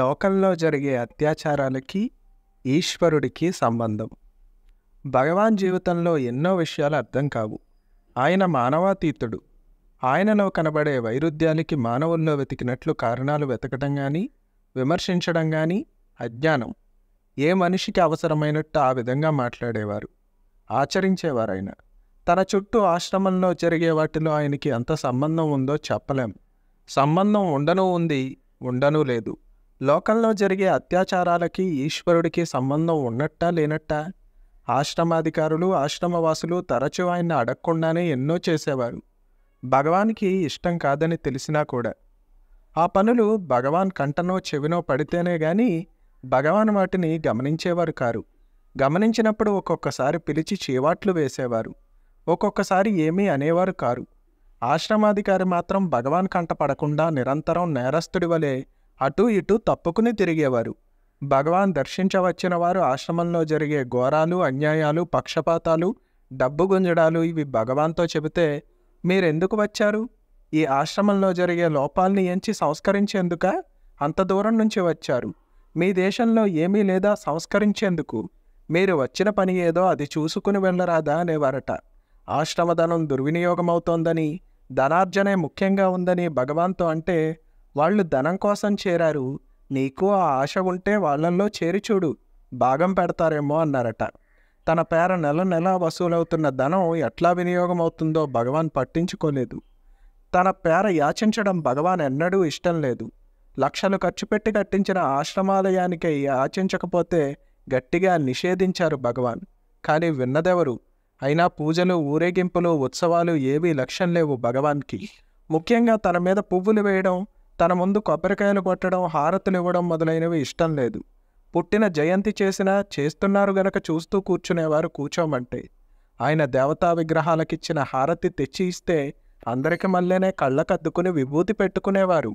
లోకంలో జరిగే అత్యాచారాలకి ఈశ్వరుడికి సంబంధం భగవాన్ జీవితంలో ఎన్నో విషయాలు అర్థం కావు ఆయన మానవాతీతుడు ఆయనలో కనబడే వైరుధ్యానికి మానవుల్లో వెతికినట్లు కారణాలు వెతకడం కానీ విమర్శించడం కానీ అజ్ఞానం ఏ మనిషికి అవసరమైనట్టు ఆ విధంగా మాట్లాడేవారు ఆచరించేవారాయన తన చుట్టూ ఆశ్రమంలో జరిగే వాటిలో ఆయనకి ఎంత సంబంధం ఉందో చెప్పలేం సంబంధం ఉండను ఉంది ఉండను లేదు లోకంలో జరిగే అత్యాచారాలకి ఈశ్వరుడికి సంబంధం ఉన్నట్టా లేనట్టా ఆశ్రమాధికారులు ఆశ్రమవాసులు తరచూ ఆయన అడగకుండానే ఎన్నో చేసేవారు భగవానికి ఇష్టం కాదని తెలిసినా కూడా ఆ పనులు భగవాన్ కంటనో చెవినో పడితేనే గాని భగవాన్ వాటిని గమనించేవారు కారు గమనించినప్పుడు ఒక్కొక్కసారి పిలిచి చేవాట్లు వేసేవారు ఒక్కొక్కసారి ఏమీ అనేవారు కారు ఆశ్రమాధికారి మాత్రం భగవాన్ కంట పడకుండా నిరంతరం నేరస్తుడి వలె అటూ ఇటూ తప్పుకుని తిరిగేవారు భగవాన్ దర్శించవచ్చిన వారు ఆశ్రమంలో జరిగే ఘోరాలు అన్యాయాలు పక్షపాతాలు డబ్బు గుంజడాలు ఇవి భగవాన్తో చెబితే మీరెందుకు వచ్చారు ఈ ఆశ్రమంలో జరిగే లోపాల్ని ఎంచి సంస్కరించేందుక అంత దూరం నుంచి వచ్చారు మీ దేశంలో ఏమీ లేదా సంస్కరించేందుకు మీరు వచ్చిన పని ఏదో అది చూసుకుని వెళ్ళరాదా అనేవారట ఆశ్రమధనం దుర్వినియోగమవుతోందని ధనార్జనే ముఖ్యంగా ఉందని భగవాన్తో అంటే వాళ్ళు ధనం కోసం చేరారు నీకు ఆ ఆశ ఉంటే వాళ్ళల్లో చేరి చూడు భాగం పెడతారేమో అన్నారట తన పేర నెల నెల వసూలవుతున్న ధనం ఎట్లా వినియోగం అవుతుందో భగవాన్ పట్టించుకోలేదు తన పేర యాచించడం భగవాన్ ఎన్నడూ ఇష్టం లేదు లక్షలు ఖర్చు పెట్టి కట్టించిన ఆశ్రమాలయానికై యాచించకపోతే గట్టిగా నిషేధించారు భగవాన్ కానీ విన్నదెవరు అయినా పూజలు ఊరేగింపులు ఉత్సవాలు ఏవీ లక్ష్యం లేవు భగవాన్కి ముఖ్యంగా తన మీద పువ్వులు వేయడం తన ముందు కొబ్బరికాయలు కొట్టడం హారతులు ఇవ్వడం మొదలైనవి ఇష్టం లేదు పుట్టిన జయంతి చేసినా చేస్తున్నారు గనక చూస్తూ కూర్చునేవారు కూర్చోమంటే ఆయన దేవతా విగ్రహాలకిచ్చిన హారతి తెచ్చి ఇస్తే అందరికీ మళ్ళీనే కళ్ళకద్దుకుని విభూతి పెట్టుకునేవారు